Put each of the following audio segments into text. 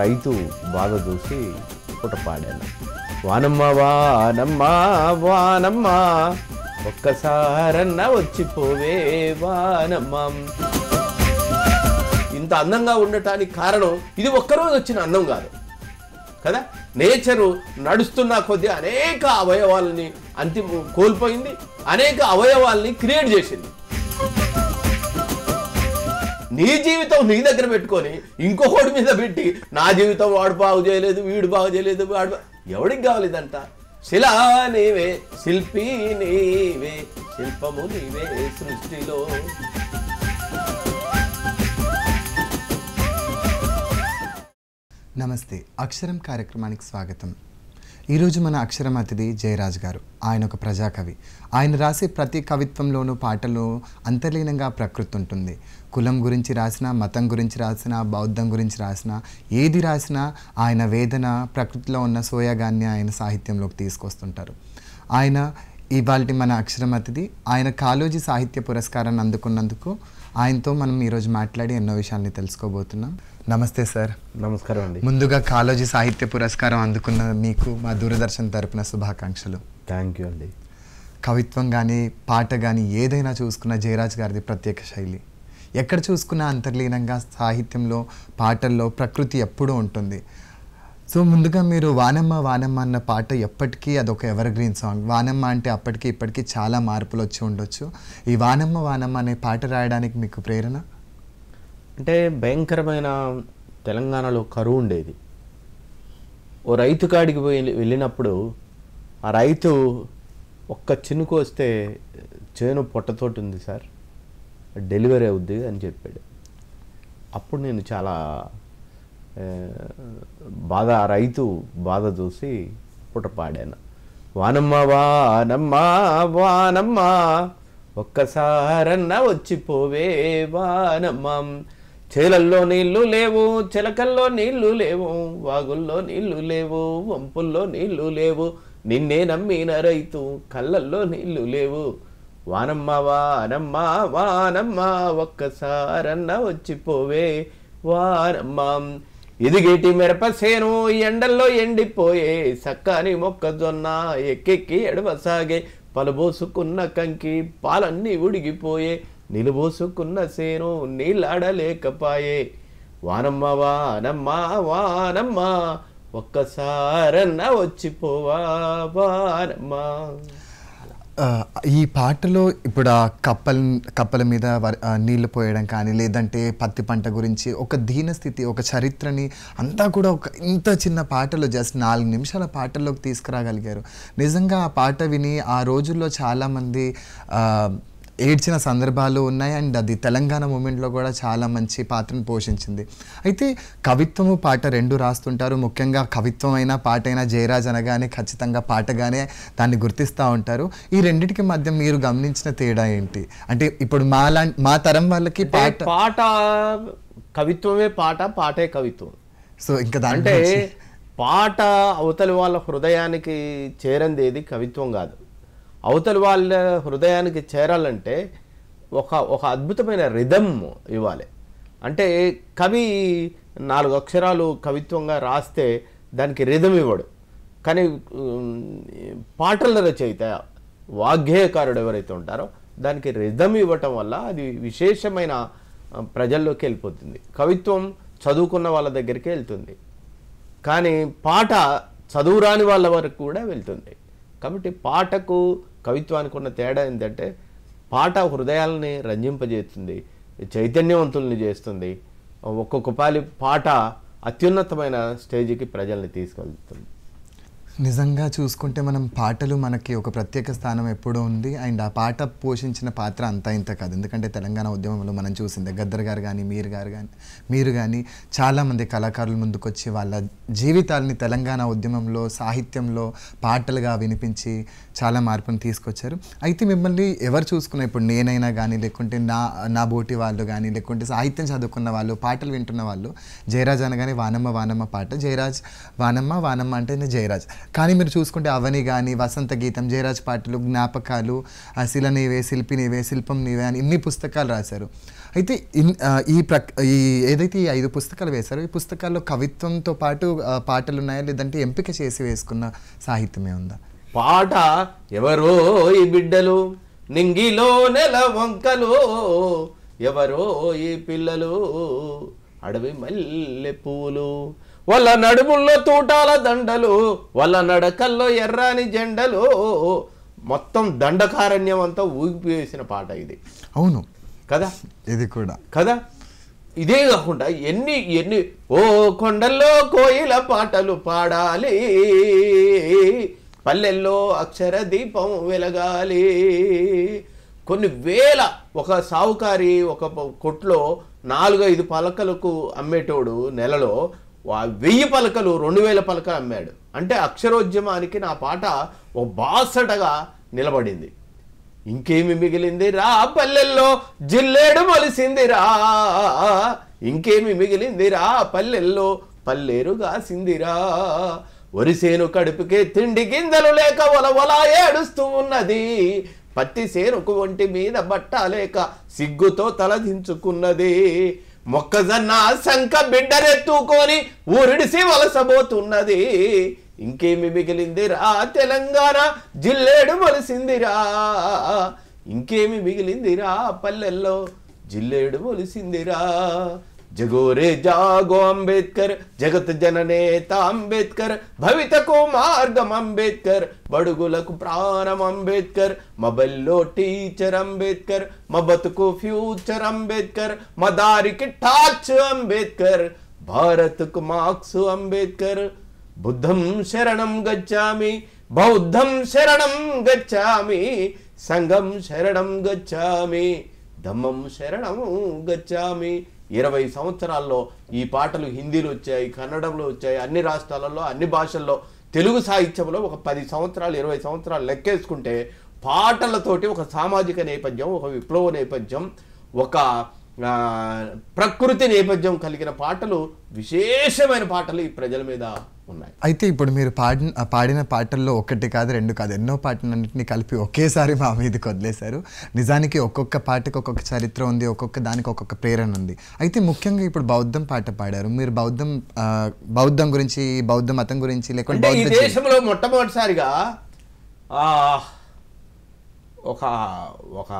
రైతు బాధ చూసి పుట పాడాను వానమ్మ వానమ్మ వానమ్మ ఒక్కసారన్నా వచ్చిపోవే వానమ్మ ఇంత అందంగా ఉండటానికి కారణం ఇది ఒక్కరోజు వచ్చిన అందం కాదు కదా నేచరు నడుస్తున్న కొద్దీ అనేక అవయవాలని అంతిమ కోల్పోయింది అనేక అవయవాల్ని క్రియేట్ చేసింది నీ జీవితం నీ దగ్గర పెట్టుకొని ఇంకొకటి మీద పెట్టి నా జీవితం వాడు బాగు చేయలేదు వీడు బాగు చేయలేదు వాడు ఎవడికి కావాలిదంట శిలా నీవే శిల్పి నీవే శిల్పము నీవే సృష్టిలో నమస్తే అక్షరం కార్యక్రమానికి స్వాగతం ఈరోజు మన అక్షరం అతిథి జయరాజ్ గారు ఆయన ఒక ప్రజాకవి ఆయన రాసే ప్రతి కవిత్వంలోనూ పాటలో అంతర్లీనంగా ప్రకృతి ఉంటుంది కులం గురించి రాసిన మతం గురించి రాసిన బౌద్ధం గురించి రాసిన ఏది రాసినా ఆయన వేదన ప్రకృతిలో ఉన్న సోయాగాన్ని ఆయన సాహిత్యంలోకి తీసుకొస్తుంటారు ఆయన ఇవాళ మన అక్షరం అతిథి ఆయన కాలోజీ సాహిత్య పురస్కారాన్ని అందుకున్నందుకు ఆయనతో మనం ఈరోజు మాట్లాడి ఎన్నో విషయాల్ని తెలుసుకోబోతున్నాం నమస్తే సార్ నమస్కారం అండి ముందుగా కాలోజీ సాహిత్య పురస్కారం అందుకున్న మీకు మా దూరదర్శన్ తరపున శుభాకాంక్షలు థ్యాంక్ యూ అండి కవిత్వం కానీ పాట కానీ ఏదైనా చూసుకున్న జయరాజ్ గారిది ప్రత్యేక శైలి ఎక్కడ చూసుకున్నా అంతర్లీనంగా సాహిత్యంలో పాటల్లో ప్రకృతి ఎప్పుడూ ఉంటుంది సో ముందుగా మీరు వానమ్మ వానమ్మ అన్న పాట ఎప్పటికీ అదొక ఎవర్ గ్రీన్ సాంగ్ వానమ్మ అంటే అప్పటికి ఇప్పటికీ చాలా మార్పులు వచ్చి ఉండొచ్చు ఈ వానమ్మ వానమ్మ అనే పాట రాయడానికి మీకు ప్రేరణ అంటే భయంకరమైన తెలంగాణలో కరువు ఉండేది ఓ రైతు కాడికి పోయి వెళ్ళినప్పుడు ఆ రైతు ఒక్క చినుకు వస్తే చేను పొట్టతోటి ఉంది సార్ డెలివరీ అవుద్ది అని చెప్పాడు అప్పుడు నేను చాలా బాధ ఆ రైతు బాధ చూసి పుట పాడాను వానమ్మ వానమ్మ వానమ్మ ఒక్కసారన్నా వచ్చిపోవే వానమ్మ చేలల్లో నీళ్లు లేవు చిలకల్లో నీళ్లు లేవు వాగుల్లో నీళ్లు లేవు వంపుల్లో నీళ్లు లేవు నిన్నే నమ్మిన రైతు కళ్ళల్లో నీళ్లు లేవు వానమ్మ వానమ్మ వానమ్మ ఒక్కసారన్నా వచ్చిపోవే వానమ్మ ఎదిగేటి మిరపసేను ఎండల్లో ఎండిపోయే సక్కని మొక్కజొన్న ఎక్కెక్కి ఎడవసాగే పలుబోసుకున్న కంకి పాలన్నీ ఉడిగిపోయే నిలుబోసుకున్న సేను నీళ్ళాడలేకపాయే వానమ్మ వానమ్మ వానమ్మ ఒక్కసారన్నా వచ్చిపోవా వానమ్మ ఈ పాటలో ఇప్పుడు ఆ కప్పల కప్పల మీద నీళ్లు పోయడం కానీ లేదంటే పత్తి పంట గురించి ఒక దీనస్థితి ఒక చరిత్రని అంతా కూడా ఒక ఇంత చిన్న పాటలో జస్ట్ నాలుగు నిమిషాల పాటల్లోకి తీసుకురాగలిగారు నిజంగా ఆ పాట విని ఆ రోజుల్లో చాలామంది ఏడ్చిన సందర్భాలు ఉన్నాయి అండ్ అది తెలంగాణ మూమెంట్లో కూడా చాలా మంచి పాత్రను పోషించింది అయితే కవిత్వము పాట రెండు రాస్తుంటారు ముఖ్యంగా కవిత్వం అయినా పాట అయినా జయరాజ్ అనగానే ఖచ్చితంగా పాటగానే దాన్ని గుర్తిస్తూ ఉంటారు ఈ రెండింటికి మధ్య మీరు గమనించిన తేడా ఏంటి అంటే ఇప్పుడు మా మా తరం వాళ్ళకి పాట పాట కవిత్వమే పాట పాటే కవిత్వం సో ఇంకా అంటే పాట అవతలి వాళ్ళ హృదయానికి చేరందేది కవిత్వం కాదు అవతలి వాళ్ళ హృదయానికి చేరాలంటే ఒక ఒక అద్భుతమైన రిధమ్ ఇవ్వాలి అంటే కవి నాలుగు అక్షరాలు కవిత్వంగా రాస్తే దానికి రిధమ్ ఇవ్వడు కానీ పాటల రచయిత వాగ్గేయకారుడు ఎవరైతే ఉంటారో దానికి రిధమ్ ఇవ్వటం వల్ల అది విశేషమైన ప్రజల్లోకి వెళ్ళిపోతుంది కవిత్వం చదువుకున్న వాళ్ళ దగ్గరికి వెళ్తుంది కానీ పాట చదువురాని వాళ్ళ వరకు కూడా వెళ్తుంది కాబట్టి పాటకు కవిత్వానికి ఉన్న తేడా ఏంటంటే పాట హృదయాలని రంజింపజేస్తుంది చైతన్యవంతుల్ని చేస్తుంది ఒక్కొక్క పాలి పాట అత్యున్నతమైన స్టేజ్కి ప్రజల్ని తీసుకెళ్తుంది నిజంగా చూసుకుంటే మనం పాటలు మనకి ఒక ప్రత్యేక స్థానం ఎప్పుడూ ఉంది అండ్ ఆ పాట పోషించిన పాత్ర అంతా ఇంత కాదు ఎందుకంటే తెలంగాణ ఉద్యమంలో మనం చూసింది గద్దర్ గారు కానీ మీరు గారు కానీ మీరు కానీ చాలామంది కళాకారులు ముందుకొచ్చి వాళ్ళ జీవితాలని తెలంగాణ ఉద్యమంలో సాహిత్యంలో పాటలుగా వినిపించి చాలా మార్పును తీసుకొచ్చారు అయితే మిమ్మల్ని ఎవరు చూసుకున్న ఇప్పుడు నేనైనా కానీ లేకుంటే నా నా బోటి వాళ్ళు కానీ లేకుంటే సాహిత్యం చదువుకున్న వాళ్ళు పాటలు వింటున్న వాళ్ళు జయరాజ్ అనగానే వానమ్మ వానమ్మ పాట జయరాజ్ వానమ్మ వానమ్మ అంటే జయరాజ్ కానీ మీరు చూసుకుంటే అవని కానీ వసంత గీతం జయరాజ్ పాటలు జ్ఞాపకాలు శిల నీవే శిల్పి నీవే శిల్పం నీవే అని ఇన్ని పుస్తకాలు రాశారు అయితే ఈ ప్ర ఈ ఏదైతే ఈ ఐదు పుస్తకాలు వేశారో ఈ పుస్తకాల్లో కవిత్వంతో పాటు పాటలు ఉన్నాయా లేదంటే ఎంపిక చేసి వేసుకున్న సాహిత్యమే ఉందా పాట ఎవరో ఈ బిడ్డలు నింగిలో నెల వంకలు ఎవరో ఈ పిల్లలు అడవి మల్లె పూలు వాళ్ళ నడుముల్లో తూటాల దండలు వాళ్ళ నడకల్లో ఎర్రాని జెండలు మొత్తం దండకారణ్యం అంతా ఊగిపేసిన పాట ఇది అవును కదా ఇది కూడా కదా ఇదే కాకుండా ఎన్ని ఎన్ని ఓ కొండల్లో కోయిల పాటలు పాడాలి పల్లెల్లో అక్షర దీపం వెలగాలి కొన్ని వేల ఒక సావుకారి ఒక కొట్లో నాలుగైదు పలకలకు అమ్మేటోడు నెలలో వెయ్యి పలకలు రెండు వేల పలకలు అమ్మాడు అంటే అక్షరోద్యమానికి నా పాట ఓ బాసటగా నిలబడింది ఇంకేమి మిగిలింది రా పల్లెల్లో జిల్లేడు మొలిసిందిరా ఇంకేమి మిగిలింది రా పల్లెల్లో పల్లేరుగాసిందిరా వరిసేను కడుపుకే తిండి గింజలు లేక ఒలవలా ఏడుస్తూ ఉన్నది పత్తి సేనుకు ఒంటి మీద బట్ట లేక సిగ్గుతో తలదించుకున్నది మొక్కజొన్న శంఖ బిడ్డరెత్తుకొని ఊరిడిసి వలసబోతున్నది ఇంకేమి మిగిలిందిరా తెలంగాణ జిల్లేడు మొలిసిందిరా ఇంకేమి మిగిలిందిరా పల్లెల్లో జిల్లేడు మొలిసిందిరా जगोरे जागो अंबेडकर जगत जननेत अंबेडकर భవితకు మార్గం అంబేద్కర్ బడుగులకు ప్రాణం అంబేద్కర్ మబల్లో టీచర్ అంబేద్కర్ మా బతుకు ఫ్యూచర్ అంబేద్కర్ మా దారికి టాచ్ అంబేద్కర్ భారత్కు మార్క్స్ అంబేద్కర్ బుద్ధం శరణం గచ్చామి బౌద్ధం శరణం గచ్చామి సంఘం శరణం గచ్చామి ధమ్మం శరణం గచ్చామి ఇరవై సంవత్సరాల్లో ఈ పాటలు హిందీలో వచ్చాయి కన్నడంలో వచ్చాయి అన్ని రాష్ట్రాలలో అన్ని భాషల్లో తెలుగు సాహిత్యంలో ఒక పది సంవత్సరాలు ఇరవై సంవత్సరాలు లెక్కేసుకుంటే పాటలతోటి ఒక సామాజిక నేపథ్యం ఒక విప్లవ నేపథ్యం ఒక ప్రకృతి నేపథ్యం కలిగిన పాటలు విశేషమైన పాటలు ఈ ప్రజల మీద ఉన్నాయి అయితే ఇప్పుడు మీరు పాడిన పాడిన పాటల్లో ఒకటి కాదు రెండు కాదు ఎన్నో పాటలన్నింటినీ కలిపి ఒకేసారి మా మీదకి వదిలేశారు నిజానికి ఒక్కొక్క పాటకు ఒక్కొక్క చరిత్ర ఉంది ఒక్కొక్క దానికి ఒక్కొక్క ప్రేరణ ఉంది అయితే ముఖ్యంగా ఇప్పుడు బౌద్ధం పాట పాడారు మీరు బౌద్ధం బౌద్ధం గురించి బౌద్ధ మతం గురించి లేకుంటే దేశంలో మొట్టమొదటిసారిగా ఒక ఒక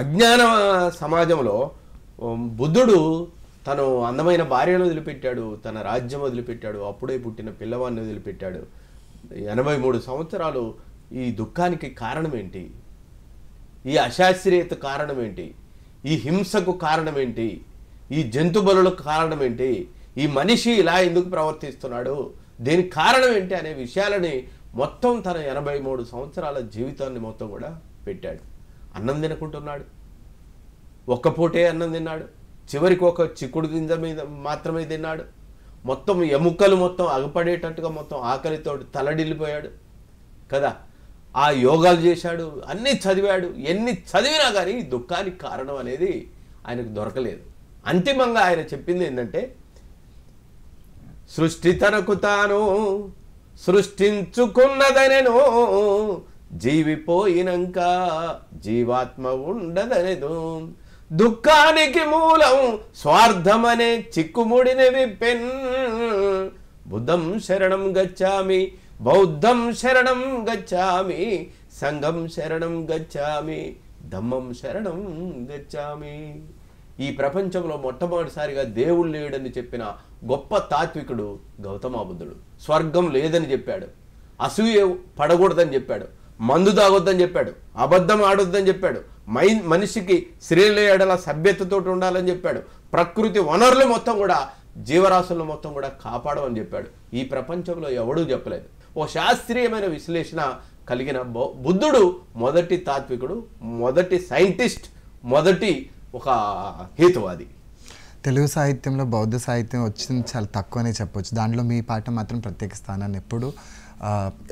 అజ్ఞాన సమాజంలో బుద్ధుడు తను అందమైన భార్యను వదిలిపెట్టాడు తన రాజ్యం వదిలిపెట్టాడు అప్పుడే పుట్టిన పిల్లవాడిని వదిలిపెట్టాడు ఎనభై మూడు సంవత్సరాలు ఈ దుఃఖానికి కారణం ఏంటి ఈ అశాస్త్రీయత కారణం ఏంటి ఈ హింసకు కారణం ఏంటి ఈ జంతు బలులకు కారణం ఏంటి ఈ మనిషి ఇలా ఎందుకు ప్రవర్తిస్తున్నాడు దీనికి కారణం ఏంటి అనే విషయాలని మొత్తం తన ఎనభై మూడు సంవత్సరాల జీవితాన్ని మొత్తం కూడా పెట్టాడు అన్నం తినకుంటున్నాడు ఒక్క పూటే అన్నం తిన్నాడు చివరికి ఒక చిక్కుడు గింజ మీద మాత్రమే తిన్నాడు మొత్తం ఎముకలు మొత్తం అగపడేటట్టుగా మొత్తం ఆకలితో తలడిల్లిపోయాడు కదా ఆ యోగాలు చేశాడు అన్నీ చదివాడు ఎన్ని చదివినా కానీ దుఃఖానికి కారణం అనేది ఆయనకు దొరకలేదు అంతిమంగా ఆయన చెప్పింది ఏంటంటే సృష్టి తనకు తాను సృష్టించుకున్నదనెను జీవిపోయినాక జీవాత్మ ఉండదనేదు దుఃఖానికి మూలం స్వార్థమనే చిక్కుముడిని విప్పెన్ బుద్ధం శరణం గచ్చామి బౌద్ధం శరణం గచ్చామి సంఘం శరణం గచ్చామి ధమ్మం శరణం గచ్చామి ఈ ప్రపంచంలో మొట్టమొదటిసారిగా దేవుడు లేడని చెప్పిన గొప్ప తాత్వికుడు గౌతమ బుద్ధుడు స్వర్గం లేదని చెప్పాడు అసూయ పడకూడదని చెప్పాడు మందు తాగొద్దని చెప్పాడు అబద్ధం ఆడొద్దని చెప్పాడు మై మనిషికి స్త్రీల ఎడల సభ్యతతో ఉండాలని చెప్పాడు ప్రకృతి వనరులు మొత్తం కూడా జీవరాశులను మొత్తం కూడా కాపాడమని చెప్పాడు ఈ ప్రపంచంలో ఎవడూ చెప్పలేదు ఓ శాస్త్రీయమైన విశ్లేషణ కలిగిన బుద్ధుడు మొదటి తాత్వికుడు మొదటి సైంటిస్ట్ మొదటి ఒక హేతువాది తెలుగు సాహిత్యంలో బౌద్ధ సాహిత్యం వచ్చింది చాలా తక్కువనే చెప్పవచ్చు దాంట్లో మీ పాట మాత్రం ప్రత్యేక స్థానాన్ని ఎప్పుడు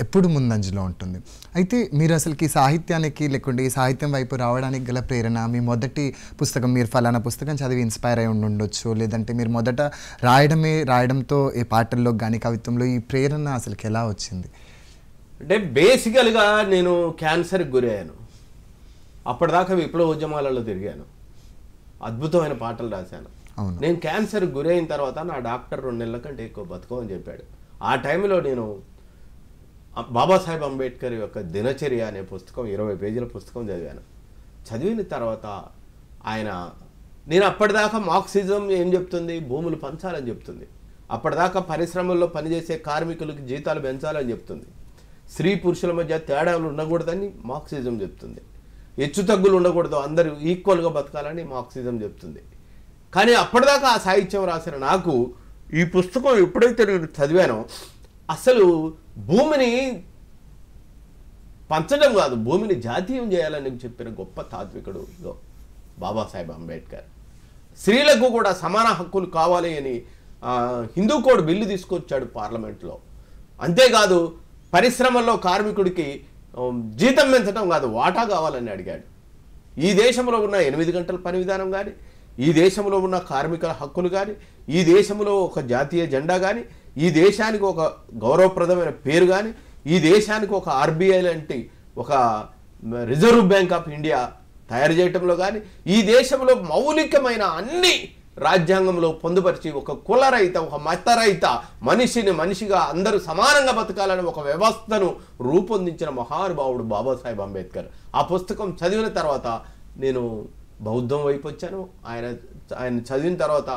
ఎప్పుడు ముందంజలో ఉంటుంది అయితే మీరు అసలుకి సాహిత్యానికి లేకుంటే ఈ సాహిత్యం వైపు రావడానికి గల ప్రేరణ మీ మొదటి పుస్తకం మీరు ఫలానా పుస్తకం చదివి ఇన్స్పైర్ అయి ఉండొచ్చు లేదంటే మీరు మొదట రాయడమే రాయడంతో ఈ పాటల్లో కానీ కవిత్వంలో ఈ ప్రేరణ అసలుకి ఎలా వచ్చింది అంటే బేసికల్గా నేను క్యాన్సర్కి గురయ్యాను అప్పటిదాకా విప్లవ ఉద్యమాలలో తిరిగాను అద్భుతమైన పాటలు రాశాను నేను క్యాన్సర్కి గురైన తర్వాత నా డాక్టర్ రెండు నెలల కంటే ఎక్కువ బతుకోమని చెప్పాడు ఆ టైంలో నేను బాబాసాహెబ్ అంబేద్కర్ యొక్క దినచర్య అనే పుస్తకం ఇరవై పేజీల పుస్తకం చదివాను చదివిన తర్వాత ఆయన నేను అప్పటిదాకా మార్క్సిజం ఏం చెప్తుంది భూములు పంచాలని చెప్తుంది అప్పటిదాకా పరిశ్రమల్లో పనిచేసే కార్మికులకు జీతాలు పెంచాలని చెప్తుంది స్త్రీ పురుషుల మధ్య తేడాలు ఉండకూడదని మార్క్సిజం చెప్తుంది హెచ్చు తగ్గులు ఉండకూడదు అందరూ ఈక్వల్గా బతకాలని మార్క్సిజం చెప్తుంది కానీ అప్పటిదాకా ఆ సాహిత్యం రాసిన నాకు ఈ పుస్తకం ఎప్పుడైతే నేను చదివానో అసలు భూమిని పంచడం కాదు భూమిని జాతీయం చేయాలని చెప్పిన గొప్ప తాత్వికుడు ఇదో బాబాసాహెబ్ అంబేద్కర్ స్త్రీలకు కూడా సమాన హక్కులు కావాలి అని హిందూ కోడ్ బిల్లు తీసుకొచ్చాడు పార్లమెంట్లో అంతేకాదు పరిశ్రమల్లో కార్మికుడికి జీతం పెంచడం కాదు వాటా కావాలని అడిగాడు ఈ దేశంలో ఉన్న ఎనిమిది గంటల పని విధానం కానీ ఈ దేశంలో ఉన్న కార్మికుల హక్కులు కానీ ఈ దేశంలో ఒక జాతీయ జెండా కానీ ఈ దేశానికి ఒక గౌరవప్రదమైన పేరు కానీ ఈ దేశానికి ఒక ఆర్బీఐ లాంటి ఒక రిజర్వ్ బ్యాంక్ ఆఫ్ ఇండియా తయారు చేయటంలో కానీ ఈ దేశంలో మౌలికమైన అన్ని రాజ్యాంగంలో పొందుపరిచి ఒక కులరహిత ఒక మతరహిత మనిషిని మనిషిగా అందరూ సమానంగా బతకాలని ఒక వ్యవస్థను రూపొందించిన మహానుభావుడు బాబాసాహెబ్ అంబేద్కర్ ఆ పుస్తకం చదివిన తర్వాత నేను బౌద్ధం వైపు వచ్చాను ఆయన ఆయన చదివిన తర్వాత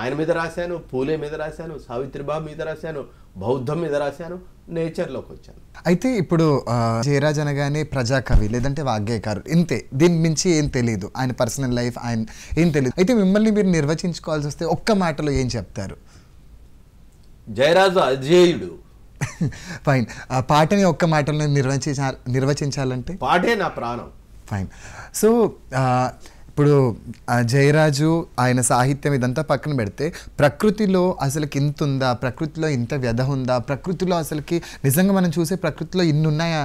ఆయన మీద రాశాను పూలే మీద రాశాను సావిత్రిబాబు మీద రాశాను బౌద్ధం మీద రాశాను నేచర్లోకి వచ్చాను అయితే ఇప్పుడు జయరాజ్ అనగానే ప్రజాకవి లేదంటే వాగ్గేయకారు ఇంతే దీని మించి ఏం తెలియదు ఆయన పర్సనల్ లైఫ్ ఆయన ఏం తెలియదు అయితే మిమ్మల్ని మీరు నిర్వచించుకోవాల్సి వస్తే ఒక్క మాటలో ఏం చెప్తారు జయరాజు అజేయుడు ఫైన్ ఆ పాటని ఒక్క మాటలో నిర్వచించాలంటే పాటే నా ప్రాణం ఫైన్ సో ఇప్పుడు జయరాజు ఆయన సాహిత్యం ఇదంతా పక్కన పెడితే ప్రకృతిలో అసలుకి ఇంత ఉందా ప్రకృతిలో ఇంత వ్యధ ఉందా ప్రకృతిలో అసలుకి నిజంగా మనం చూసే ప్రకృతిలో ఉన్నాయా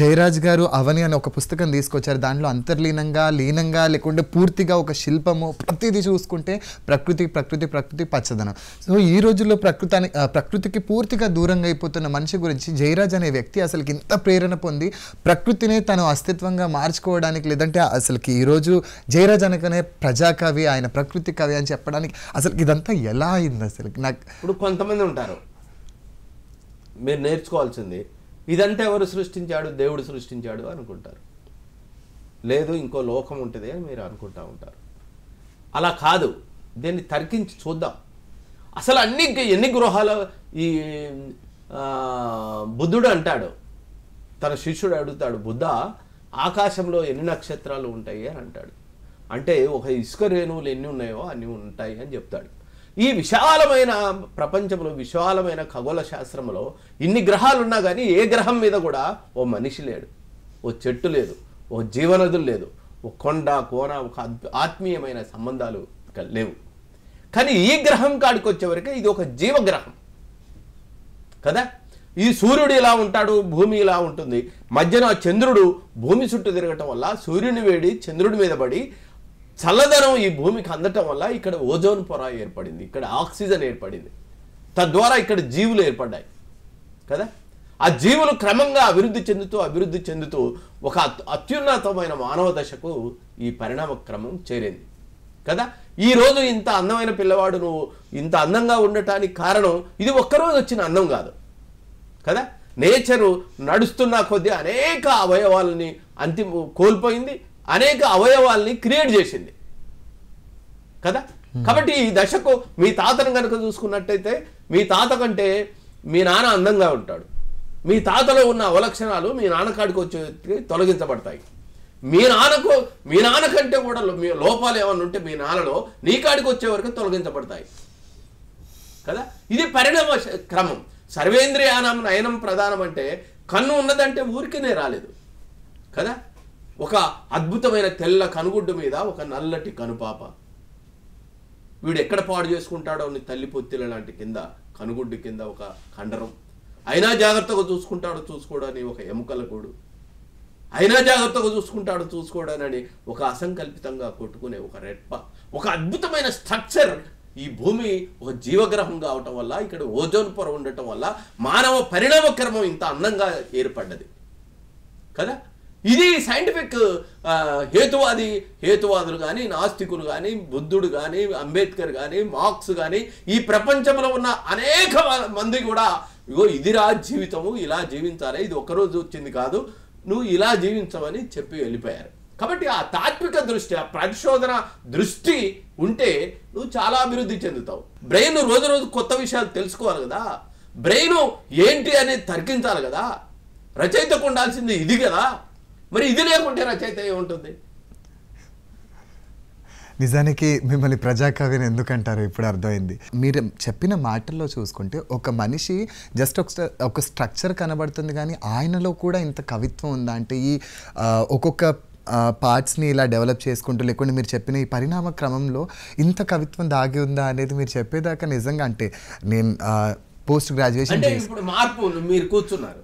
జయరాజ్ గారు అవని అని ఒక పుస్తకం తీసుకొచ్చారు దాంట్లో అంతర్లీనంగా లీనంగా లేకుంటే పూర్తిగా ఒక శిల్పము ప్రతిదీ చూసుకుంటే ప్రకృతి ప్రకృతి ప్రకృతి పచ్చదనం సో ఈ రోజుల్లో ప్రకృతి ప్రకృతికి పూర్తిగా దూరంగా అయిపోతున్న మనిషి గురించి జయరాజ్ అనే వ్యక్తి అసలుకి ఇంత ప్రేరణ పొంది ప్రకృతినే తను అస్తిత్వంగా మార్చుకోవడానికి లేదంటే అసలుకి ఈరోజు జయరాజ్ నీరజ్ అనగానే ప్రజాకవి ఆయన ప్రకృతి కవి అని చెప్పడానికి అసలు ఇదంతా ఎలా అయింది అసలు నాకు ఇప్పుడు కొంతమంది ఉంటారు మీరు నేర్చుకోవాల్సింది ఇదంతా ఎవరు సృష్టించాడు దేవుడు సృష్టించాడు అనుకుంటారు లేదు ఇంకో లోకం ఉంటుంది అని మీరు అనుకుంటా ఉంటారు అలా కాదు దీన్ని తర్కించి చూద్దాం అసలు అన్ని ఎన్ని గృహాలు ఈ బుద్ధుడు అంటాడు తన శిష్యుడు అడుగుతాడు బుద్ధ ఆకాశంలో ఎన్ని నక్షత్రాలు ఉంటాయి అని అంటాడు అంటే ఒక ఇసుక రేణువులు ఎన్ని ఉన్నాయో అన్ని ఉంటాయి అని చెప్తాడు ఈ విశాలమైన ప్రపంచంలో విశాలమైన ఖగోళ శాస్త్రంలో ఇన్ని గ్రహాలు ఉన్నా కానీ ఏ గ్రహం మీద కూడా ఓ మనిషి లేడు ఓ చెట్టు లేదు ఓ జీవనదులు లేదు ఓ కొండ కోన ఒక ఆత్మీయమైన సంబంధాలు లేవు కానీ ఈ గ్రహం కాడికి ఇది ఒక జీవగ్రహం కదా ఈ సూర్యుడు ఇలా ఉంటాడు భూమి ఇలా ఉంటుంది మధ్యన చంద్రుడు భూమి చుట్టూ తిరగటం వల్ల సూర్యుని వేడి చంద్రుడి మీద పడి చల్లదనం ఈ భూమికి అందటం వల్ల ఇక్కడ ఓజోన్ పొర ఏర్పడింది ఇక్కడ ఆక్సిజన్ ఏర్పడింది తద్వారా ఇక్కడ జీవులు ఏర్పడ్డాయి కదా ఆ జీవులు క్రమంగా అభివృద్ధి చెందుతూ అభివృద్ధి చెందుతూ ఒక అత్యున్నతమైన మానవ దశకు ఈ పరిణామ క్రమం చేరింది కదా ఈరోజు ఇంత అందమైన పిల్లవాడు నువ్వు ఇంత అందంగా ఉండటానికి కారణం ఇది ఒక్కరోజు వచ్చిన అందం కాదు కదా నేచరు నడుస్తున్న కొద్దీ అనేక అవయవాలని అంతిమ కోల్పోయింది అనేక అవయవాల్ని క్రియేట్ చేసింది కదా కాబట్టి ఈ దశకు మీ తాతను కనుక చూసుకున్నట్టయితే మీ తాత కంటే మీ నాన్న అందంగా ఉంటాడు మీ తాతలో ఉన్న అవలక్షణాలు మీ నాన్నకాడికి వచ్చే తొలగించబడతాయి మీ నాన్నకు మీ నాన్న కంటే కూడా మీ లోపాలు ఏమన్నా ఉంటే మీ నాన్నలో నీ కాడికి వచ్చే వరకు తొలగించబడతాయి కదా ఇది పరిణామ క్రమం సర్వేంద్రియానం నయనం ప్రధానం అంటే కన్ను ఉన్నదంటే ఊరికనే రాలేదు కదా ఒక అద్భుతమైన తెల్ల కనుగుడ్డు మీద ఒక నల్లటి కనుపాప వీడు ఎక్కడ పాడు చేసుకుంటాడో నీ తల్లి పొత్తిల లాంటి కింద కనుగుడ్డు కింద ఒక కండరం అయినా జాగ్రత్తగా చూసుకుంటాడో చూసుకోడని ఒక ఎముకల కోడు అయినా జాగ్రత్తగా చూసుకుంటాడు చూసుకోడనని ఒక అసంకల్పితంగా కొట్టుకునే ఒక రెప్ప ఒక అద్భుతమైన స్ట్రక్చర్ ఈ భూమి ఒక జీవగ్రహం కావటం వల్ల ఇక్కడ ఓజోన్ పొర ఉండటం వల్ల మానవ పరిణామ క్రమం ఇంత అందంగా ఏర్పడ్డది కదా ఇది సైంటిఫిక్ హేతువాది హేతువాదులు కానీ నాస్తికులు కానీ బుద్ధుడు కానీ అంబేద్కర్ కానీ మార్క్స్ కానీ ఈ ప్రపంచంలో ఉన్న అనేక మంది కూడా ఇగో ఇదిరా జీవితము ఇలా జీవించాలి ఇది ఒకరోజు వచ్చింది కాదు నువ్వు ఇలా జీవించవని చెప్పి వెళ్ళిపోయారు కాబట్టి ఆ తాత్విక దృష్టి ఆ పరిశోధన దృష్టి ఉంటే నువ్వు చాలా అభివృద్ధి చెందుతావు బ్రెయిన్ రోజు రోజు కొత్త విషయాలు తెలుసుకోవాలి కదా బ్రెయిన్ ఏంటి అనేది తర్కించాలి కదా రచయితకు ఉండాల్సింది ఇది కదా మరి ఇది లేకుంటే రచయిత ఏముంటుంది నిజానికి మిమ్మల్ని ప్రజాకవిని ఎందుకంటారు ఇప్పుడు అర్థమైంది మీరు చెప్పిన మాటల్లో చూసుకుంటే ఒక మనిషి జస్ట్ ఒక ఒక స్ట్రక్చర్ కనబడుతుంది కానీ ఆయనలో కూడా ఇంత కవిత్వం ఉందా అంటే ఈ ఒక్కొక్క పార్ట్స్ని ఇలా డెవలప్ చేసుకుంటూ లేకుండా మీరు చెప్పిన ఈ పరిణామ క్రమంలో ఇంత కవిత్వం దాగి ఉందా అనేది మీరు చెప్పేదాకా నిజంగా అంటే నేను పోస్ట్ గ్రాడ్యుయేషన్ మార్పు మీరు కూర్చున్నారు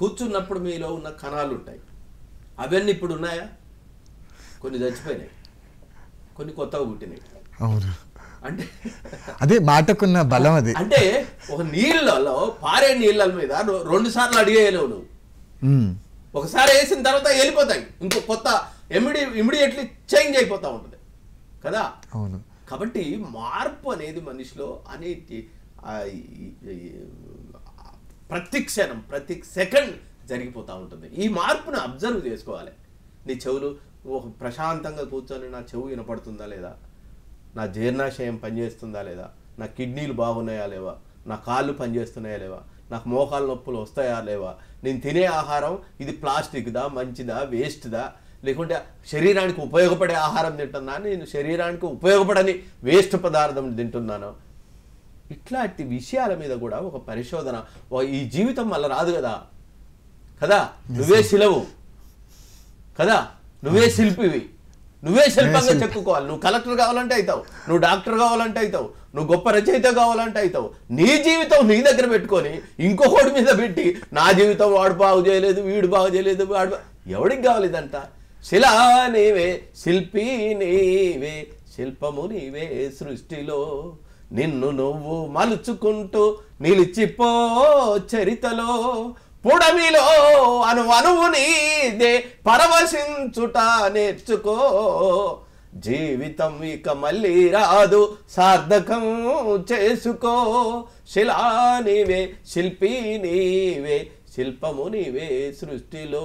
కూర్చున్నప్పుడు మీలో ఉన్న కణాలు ఉంటాయి అవన్నీ ఇప్పుడు ఉన్నాయా కొన్ని చచ్చిపోయినాయి కొన్ని కొత్తగా పుట్టినాయి అవును అంటే అదే మాటకున్న బలం అది అంటే ఒక నీళ్ళలో పారే నీళ్ళ మీద రెండు సార్లు అడిగేయలేవు నువ్వు ఒకసారి వేసిన తర్వాత వెళ్ళిపోతాయి ఇంకో కొత్త ఎమిడి ఇమిడియట్లీ చేంజ్ అయిపోతా ఉంటుంది కదా అవును కాబట్టి మార్పు అనేది మనిషిలో అనేది ప్రతి క్షణం ప్రతి సెకండ్ జరిగిపోతూ ఉంటుంది ఈ మార్పును అబ్జర్వ్ చేసుకోవాలి నీ చెవులు ఒక ప్రశాంతంగా కూర్చొని నా చెవు వినపడుతుందా లేదా నా జీర్ణాశయం పనిచేస్తుందా లేదా నా కిడ్నీలు బాగున్నాయా లేవా నా కాళ్ళు పనిచేస్తున్నాయా లేవా నాకు మోకాలు నొప్పులు వస్తాయా లేవా నేను తినే ఆహారం ఇది ప్లాస్టిక్దా మంచిదా వేస్ట్దా లేకుంటే శరీరానికి ఉపయోగపడే ఆహారం తింటున్నా నేను శరీరానికి ఉపయోగపడని వేస్ట్ పదార్థం తింటున్నాను ఇట్లాంటి విషయాల మీద కూడా ఒక పరిశోధన ఈ జీవితం మళ్ళీ రాదు కదా కదా నువ్వే శిలవు కదా నువ్వే శిల్పివి నువ్వే శిల్పంగా చెక్కుకోవాలి నువ్వు కలెక్టర్ కావాలంటే అవుతావు నువ్వు డాక్టర్ కావాలంటే అవుతావు నువ్వు గొప్ప రచయిత కావాలంటే అవుతావు నీ జీవితం నీ దగ్గర పెట్టుకొని ఇంకొకటి మీద పెట్టి నా జీవితం వాడు బాగు చేయలేదు వీడు బాగు చేయలేదు వాడు ఎవడికి కావాలి ఇదంతా శిలా నీవే శిల్పి నీవే శిల్పము నీవే సృష్టిలో నిన్ను నువ్వు మలుచుకుంటూ నిలిచిపో చరితలో పుడమిలో అను అనువు నీదే పరవశించుట నేర్చుకో జీవితం ఇక మళ్ళీ రాదు సార్థకం చేసుకో శిలా నీవే శిల్పి నీవే శిల్పము నీవే సృష్టిలో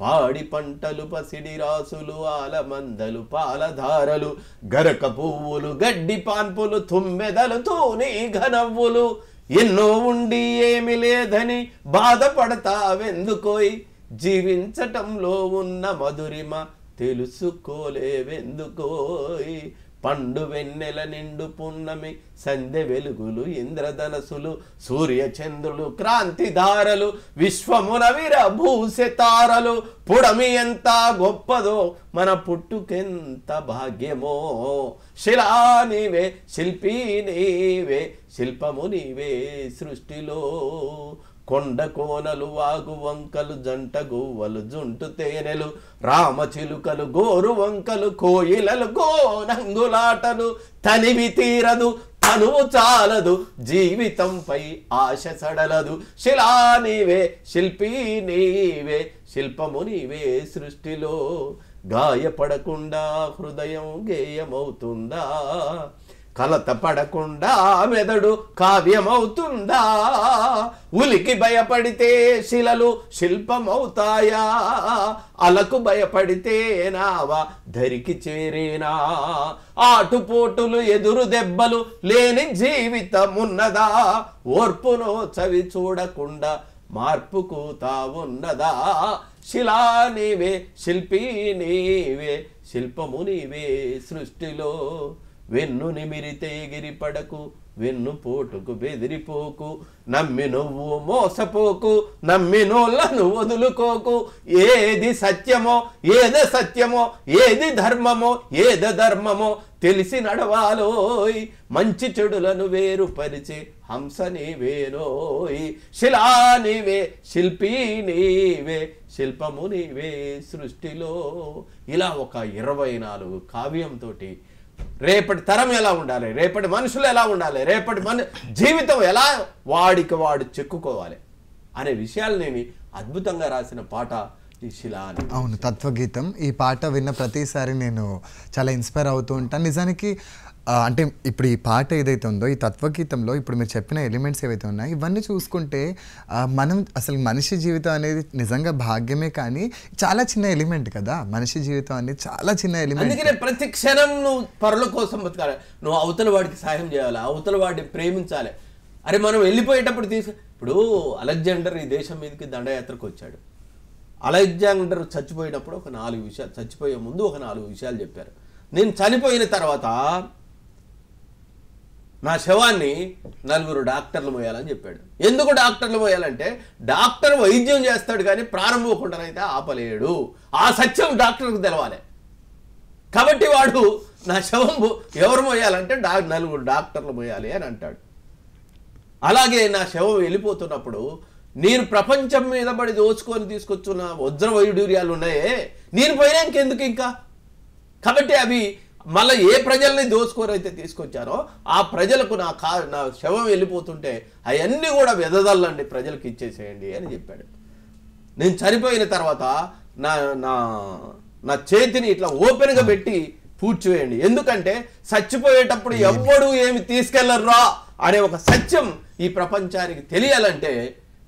పాడి పంటలు పసిడి రాసులు ఆలమందలు పాలధారలు గరక పువ్వులు గడ్డి పాన్పులు తుమ్మెదలు తూని ఘనవ్వులు ఎన్నో ఉండి ఏమి లేదని బాధపడతావెందుకోయ్ జీవించటంలో ఉన్న మధురిమ తెలుసుకోలేవెందుకోయ్ పండు వెన్నెల నిండు పున్నమి సంధ్య వెలుగులు ఇంద్రధనసులు సూర్యచంద్రులు క్రాంతిధారలు విశ్వమున విరభూసె తారలు పుడమి ఎంత గొప్పదో మన పుట్టుకెంత భాగ్యమో శిలా నీవే శిల్పీ నీవే శిల్పము నీవే సృష్టిలో కొండ కోనలు వాగు వంకలు జంట గువ్వలు జుంటు తేనెలు రామ చిలుకలు గోరు వంకలు కోయిలలు గోనంగులాటలు తనివి తీరదు తనువు చాలదు జీవితంపై ఆశ సడలదు శిలా నీవే శిల్పి నీవే శిల్పము నీవే సృష్టిలో గాయపడకుండా హృదయం గేయమవుతుందా కలతపడకుండా మెదడు కావ్యమవుతుందా ఉలికి భయపడితే శిలలు శిల్పమవుతాయా అలకు భయపడితే నావా ధరికి చేరేనా ఆటుపోటులు ఎదురు దెబ్బలు లేని జీవితమున్నదా ఓర్పునో చవి చూడకుండా మార్పుకు తావున్నదా శిలా నీవే శిల్పి నీవే శిల్పము నీవే సృష్టిలో వెన్ను నిమిరితే గిరిపడకు వెన్ను పోటుకు బెదిరిపోకు నమ్మి నువ్వు మోసపోకు నమ్మి నోళ్ళను వదులుకోకు ఏది సత్యమో ఏద సత్యమో ఏది ధర్మమో ఏద ధర్మమో తెలిసి నడవాలోయ్ మంచి చెడులను వేరుపరిచి హంస నీవేనోయ్ శిలా నీవే శిల్పి నీవే శిల్పము నీవే సృష్టిలో ఇలా ఒక ఇరవై నాలుగు కావ్యంతో రేపటి తరం ఎలా ఉండాలి రేపటి మనుషులు ఎలా ఉండాలి రేపటి మన జీవితం ఎలా వాడికి వాడు చెక్కుకోవాలి అనే విషయాలనేమి అద్భుతంగా రాసిన పాట అవును తత్వగీతం ఈ పాట విన్న ప్రతిసారి నేను చాలా ఇన్స్పైర్ అవుతూ ఉంటాను నిజానికి అంటే ఇప్పుడు ఈ పాట ఏదైతే ఉందో ఈ తత్వగీతంలో ఇప్పుడు మీరు చెప్పిన ఎలిమెంట్స్ ఏవైతే ఉన్నాయో ఇవన్నీ చూసుకుంటే మనం అసలు మనిషి జీవితం అనేది నిజంగా భాగ్యమే కానీ చాలా చిన్న ఎలిమెంట్ కదా మనిషి జీవితం అనేది చాలా చిన్న ఎలిమెంట్ ప్రతి క్షణం నువ్వు పరుల కోసం బతకాలి నువ్వు అవతల వాడికి సాయం చేయాలి అవతల వాడిని ప్రేమించాలి అరే మనం వెళ్ళిపోయేటప్పుడు తీసు ఇప్పుడు అలెగ్జాండర్ ఈ దేశం మీదకి దండయాత్రకు వచ్చాడు అలెగ్జాండర్ చచ్చిపోయినప్పుడు ఒక నాలుగు విషయాలు చచ్చిపోయే ముందు ఒక నాలుగు విషయాలు చెప్పారు నేను చనిపోయిన తర్వాత నా శవాన్ని నలుగురు డాక్టర్లు మోయాలని చెప్పాడు ఎందుకు డాక్టర్లు మోయాలంటే డాక్టర్ వైద్యం చేస్తాడు కానీ ప్రారంభకుండానైతే ఆపలేడు ఆ సత్యం డాక్టర్కు తెలవాలి కాబట్టి వాడు నా శవం ఎవరు మోయాలంటే డా నలుగురు డాక్టర్లు మోయాలి అని అంటాడు అలాగే నా శవం వెళ్ళిపోతున్నప్పుడు నేను ప్రపంచం మీద పడి దోచుకొని తీసుకొచ్చున్న వజ్ర వైడూర్యాలు ఉన్నాయే నేను పోయినాకెందుకు ఇంకా కాబట్టి అవి మళ్ళీ ఏ ప్రజల్ని దోచుకోరైతే తీసుకొచ్చారో ఆ ప్రజలకు నా కా నా శవం వెళ్ళిపోతుంటే అవన్నీ కూడా వెదదల్లండి ప్రజలకు ఇచ్చేసేయండి అని చెప్పాడు నేను చనిపోయిన తర్వాత నా నా నా చేతిని ఇట్లా ఓపెన్గా పెట్టి పూడ్చివేయండి ఎందుకంటే చచ్చిపోయేటప్పుడు ఎవ్వడు ఏమి తీసుకెళ్లర్రా అనే ఒక సత్యం ఈ ప్రపంచానికి తెలియాలంటే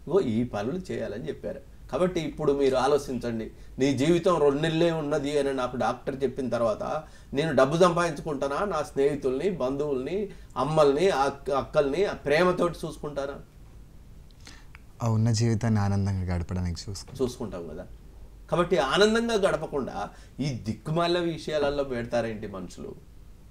ఓ ఈ పనులు చేయాలని చెప్పారు కాబట్టి ఇప్పుడు మీరు ఆలోచించండి నీ జీవితం రెండు నెలలే ఉన్నది అని నాకు డాక్టర్ చెప్పిన తర్వాత నేను డబ్బు సంపాదించుకుంటానా నా స్నేహితుల్ని బంధువుల్ని అమ్మల్ని అక్కల్ని ప్రేమతోటి చూసుకుంటానా ఉన్న జీవితాన్ని ఆనందంగా గడపడానికి చూసుకుంటాం చూసుకుంటాం కదా కాబట్టి ఆనందంగా గడపకుండా ఈ దిక్కుమాల విషయాలలో పెడతారేంటి మనుషులు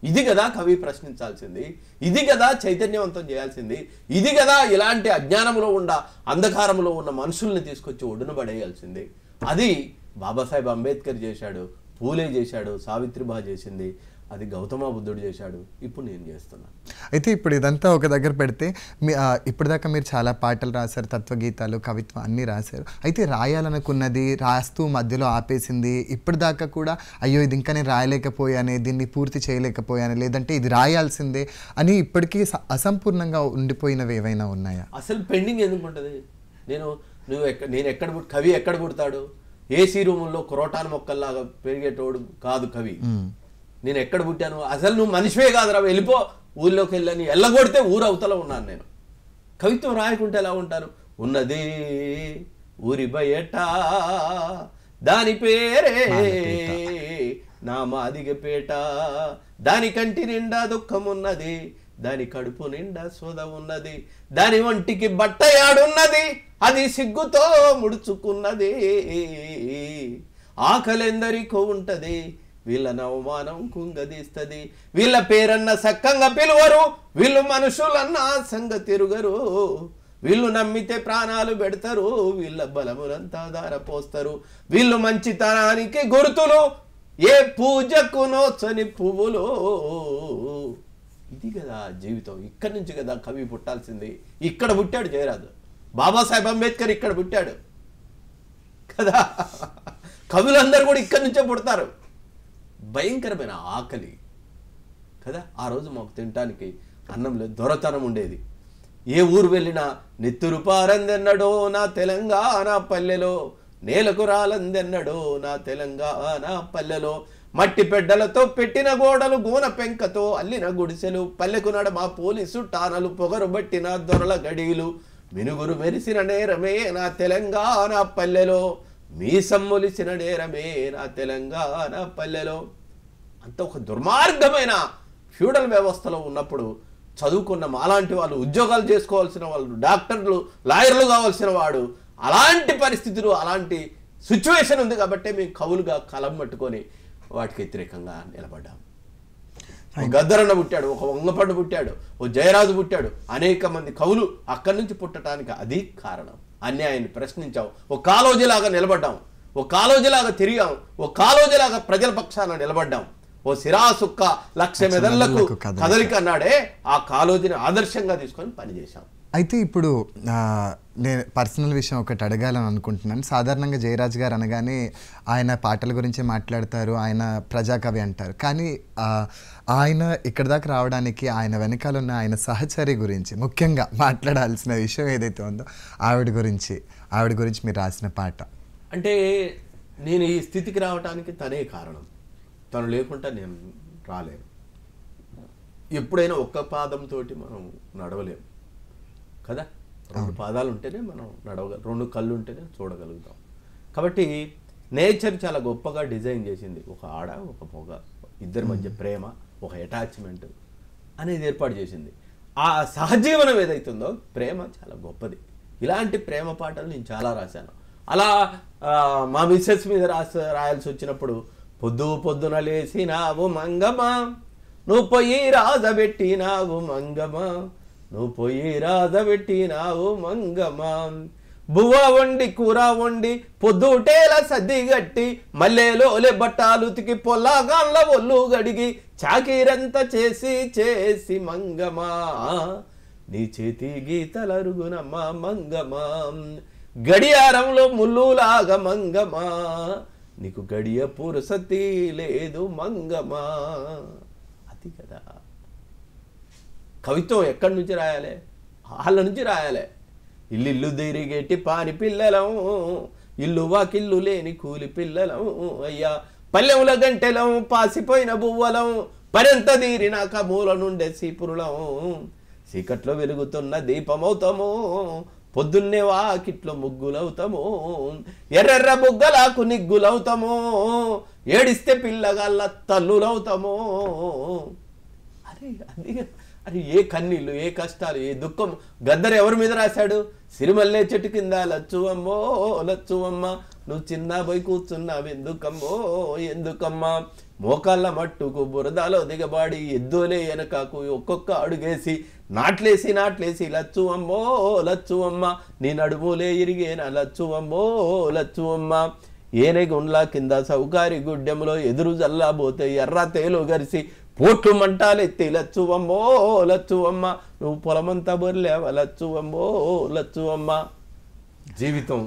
ఇది కదా కవి ప్రశ్నించాల్సింది ఇది కదా చైతన్యవంతం చేయాల్సింది ఇది కదా ఇలాంటి అజ్ఞానంలో ఉన్న అంధకారంలో ఉన్న మనుషుల్ని తీసుకొచ్చి ఒడ్డున పడేయాల్సింది అది బాబాసాహెబ్ అంబేద్కర్ చేశాడు పూలే చేశాడు సావిత్రిబా చేసింది అది గౌతమ బుద్ధుడు చేశాడు ఇప్పుడు నేను చేస్తున్నాను అయితే ఇప్పుడు ఇదంతా ఒక దగ్గర పెడితే మీ ఇప్పటిదాకా మీరు చాలా పాటలు రాశారు తత్వగీతాలు కవిత్వం అన్నీ రాశారు అయితే రాయాలనుకున్నది రాస్తూ మధ్యలో ఆపేసింది ఇప్పటిదాకా కూడా అయ్యో ఇది ఇంకా నేను రాయలేకపోయానే దీన్ని పూర్తి చేయలేకపోయాను లేదంటే ఇది రాయాల్సిందే అని ఇప్పటికీ అసంపూర్ణంగా ఉండిపోయినవి ఏవైనా ఉన్నాయా అసలు పెండింగ్ ఎందుకు ఉంటుంది నేను నువ్వు ఎక్కడ నేను ఎక్కడ కవి ఎక్కడ పుడతాడు ఏసీ రూముల్లో క్రోటాన్ మొక్కల్లాగా పెరిగేటోడు కాదు కవి నేను ఎక్కడ పుట్టాను అసలు నువ్వు మనిషివే కాదురా వెళ్ళిపో ఊళ్ళోకి వెళ్ళని ఎల్లగొడితే ఊరు అవతల ఉన్నాను నేను కవిత్వం రాయకుంటే ఎలా ఉంటారు ఉన్నది ఊరి బయట దాని పేరే నా మాదిగపేట దాని కంటి నిండా దుఃఖం ఉన్నది దాని కడుపు నిండా సోద ఉన్నది దాని ఒంటికి బట్టయాడున్నది అది సిగ్గుతో ముడుచుకున్నది ఆకలెందరికో ఉంటది వీళ్ళని అవమానం కుంగదీస్తుంది వీళ్ళ పేరన్న సక్కంగా పిలువరు వీళ్ళు మనుషులన్న సంగ తిరుగరు వీళ్ళు నమ్మితే ప్రాణాలు పెడతారు వీళ్ళ బలములంతా పోస్తారు వీళ్ళు మంచితనానికి గుర్తులు ఏ పూజకు నోచని పువ్వులు ఇది కదా జీవితం ఇక్కడి నుంచి కదా కవి పుట్టాల్సింది ఇక్కడ పుట్టాడు జయరాజు బాబాసాహెబ్ అంబేద్కర్ ఇక్కడ పుట్టాడు కదా కవులందరూ కూడా ఇక్కడి నుంచే పుడతారు భయంకరమైన ఆకలి కదా ఆ రోజు మాకు తినటానికి అన్నంలో దొరతనం ఉండేది ఏ ఊరు వెళ్ళినా నెత్తురు పారందెన్నడో నా తెలంగాణ పల్లెలో నేలకు రాలందెన్నడో నా తెలంగాణ పల్లెలో మట్టి పెడ్డలతో పెట్టిన గోడలు గోన పెంకతో అల్లిన గుడిసెలు పల్లెకు మా పోలీసు టానలు పొగరు బట్టిన దొరల గడియలు మినుగురు మెరిసిన నేరమే నా తెలంగాణ పల్లెలో మీ సమ్మొలిసిన నేరమే నా తెలంగాణ పల్లెలో అంత ఒక దుర్మార్గమైన ఫ్యూడల్ వ్యవస్థలో ఉన్నప్పుడు చదువుకున్న మాలాంటి వాళ్ళు ఉద్యోగాలు చేసుకోవాల్సిన వాళ్ళు డాక్టర్లు లాయర్లు కావాల్సిన వాడు అలాంటి పరిస్థితులు అలాంటి సిచ్యువేషన్ ఉంది కాబట్టి మేము కవులుగా కలం పట్టుకొని వాటికి వ్యతిరేకంగా నిలబడ్డాం గద్దరన్న పుట్టాడు ఒక వంగపండు పుట్టాడు ఓ జయరాజు పుట్టాడు అనేక మంది కవులు అక్కడి నుంచి పుట్టడానికి అది కారణం అన్యాయాన్ని ప్రశ్నించాం ఒక కాలోజీలాగా నిలబడ్డాం ఓ కాలోజీలాగా తిరిగాం ఓ కాలోజీలాగా ప్రజల పక్షాన నిలబడ్డాం ఓ సిరాసుక్క లక్ష మెదళ్లకు కదలిక అన్నాడే ఆ కాలోజీని ఆదర్శంగా తీసుకొని పనిచేశాం అయితే ఇప్పుడు నేను పర్సనల్ విషయం ఒకటి అడగాలని అనుకుంటున్నాను సాధారణంగా జయరాజ్ గారు అనగానే ఆయన పాటల గురించి మాట్లాడతారు ఆయన ప్రజాకవి అంటారు కానీ ఆయన ఇక్కడ దాకా రావడానికి ఆయన వెనకాల ఉన్న ఆయన సహచరి గురించి ముఖ్యంగా మాట్లాడాల్సిన విషయం ఏదైతే ఉందో ఆవిడ గురించి ఆవిడ గురించి మీరు రాసిన పాట అంటే నేను ఈ స్థితికి రావడానికి తనే కారణం తను లేకుండా నేను రాలేను ఎప్పుడైనా ఒక్క పాదంతో మనం నడవలేము కదా రెండు పాదాలు ఉంటేనే మనం నడవగల రెండు కళ్ళు ఉంటేనే చూడగలుగుతాం కాబట్టి నేచర్ చాలా గొప్పగా డిజైన్ చేసింది ఒక ఆడ ఒక పొగ ఇద్దరి మధ్య ప్రేమ ఒక అటాచ్మెంట్ అనేది ఏర్పాటు చేసింది ఆ సహజీవనం ఏదైతుందో ప్రేమ చాలా గొప్పది ఇలాంటి ప్రేమ పాటలు నేను చాలా రాశాను అలా మా మిస్సెస్ మీద రాసి రాయాల్సి వచ్చినప్పుడు పొద్దు పొద్దున లేసినావు మంగమా నువ్వు పోయి రాజబెట్టినావు మంగమా నువ్వు పోయి రాధ పెట్టినావు మంగమా బువ్వ వండి కూర వండి పొద్దుటేల సద్దిగట్టి మల్లెలోలే బట్టాలు ఉతికి పొల్లాగాన్ల ఒళ్ళు గడిగి చాకీరంత చేసి చేసి మంగమా నీ చేతి గీతలరుగునమ్మా మంగమా గడియారంలో లాగ మంగమా నీకు గడియ పురుసతి లేదు మంగమా అది కదా కవిత్వం ఎక్కడి నుంచి రాయాలి వాళ్ళ నుంచి రాయాలి ఇల్లు తిరిగేటి పాని పిల్లలం ఇల్లు వాకిల్లు లేని కూలి పిల్లలం అయ్యా పల్లెముల గంటెలం పాసిపోయిన బువ్వలం పరెంత తీరినాక మూల నుండే సీపురులం చీకట్లో వెలుగుతున్న దీపమవుతాము పొద్దున్నే వాకిట్లో ముగ్గులవుతాము ఎర్రెర్ర బుగ్గలాకు నిగ్గులవుతాము ఏడిస్తే పిల్లగాళ్ళ తల్లులవుతాము అరే అది అరే ఏ కన్నీళ్ళు ఏ కష్టాలు ఏ దుఃఖం గద్దరు ఎవరి మీద రాశాడు సిరిమల్లే చెట్టు కింద లచ్చువమ్మో లచ్చువమ్మ నువ్వు చిన్న పోయి కూర్చున్నావు ఎందుకమ్మో ఎందుకమ్మా మోకాళ్ళ మట్టుకు బురదలో దిగబాడి ఎద్దులే వెనకకు ఒక్కొక్క అడుగేసి నాట్లేసి నాట్లేసి లచ్చు అమ్మో లచ్చు అమ్మ నీ నడుములే ఇరిగేనా లచ్చు అమ్మో లచ్చు అమ్మ ఏనే గుండ్ల కింద సౌకారి గుడ్డెంలో ఎదురు జల్లాబోతే ఎర్ర తేలు గరిసి పోట్లు మంటాలెత్తి లచ్చువమ్మో లచ్చువమ్మ నువ్వు పొలమంతా బొరిలేవ లచ్చువమ్మో లచ్చువమ్మ జీవితం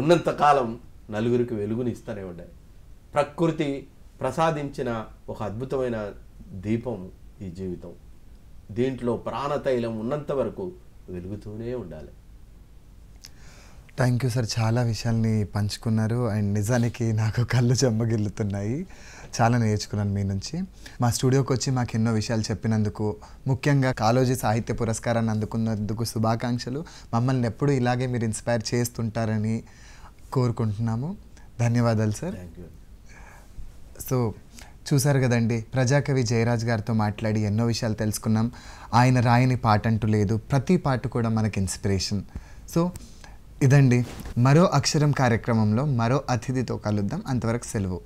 ఉన్నంతకాలం నలుగురికి వెలుగునిస్తూనే ఉండాలి ప్రకృతి ప్రసాదించిన ఒక అద్భుతమైన దీపం ఈ జీవితం దీంట్లో ప్రాణతైలం ఉన్నంత వరకు వెలుగుతూనే ఉండాలి థ్యాంక్ యూ సార్ చాలా విషయాల్ని పంచుకున్నారు అండ్ నిజానికి నాకు కళ్ళు చెమ్మగిల్లుతున్నాయి చాలా నేర్చుకున్నాను మీ నుంచి మా స్టూడియోకి వచ్చి మాకు ఎన్నో విషయాలు చెప్పినందుకు ముఖ్యంగా కాలోజీ సాహిత్య పురస్కారాన్ని అందుకున్నందుకు శుభాకాంక్షలు మమ్మల్ని ఎప్పుడు ఇలాగే మీరు ఇన్స్పైర్ చేస్తుంటారని కోరుకుంటున్నాము ధన్యవాదాలు సార్ సో చూశారు కదండి ప్రజాకవి జయరాజ్ గారితో మాట్లాడి ఎన్నో విషయాలు తెలుసుకున్నాం ఆయన రాయని పాట అంటూ లేదు ప్రతి పాట కూడా మనకి ఇన్స్పిరేషన్ సో ఇదండి మరో అక్షరం కార్యక్రమంలో మరో అతిథితో కలుద్దాం అంతవరకు సెలవు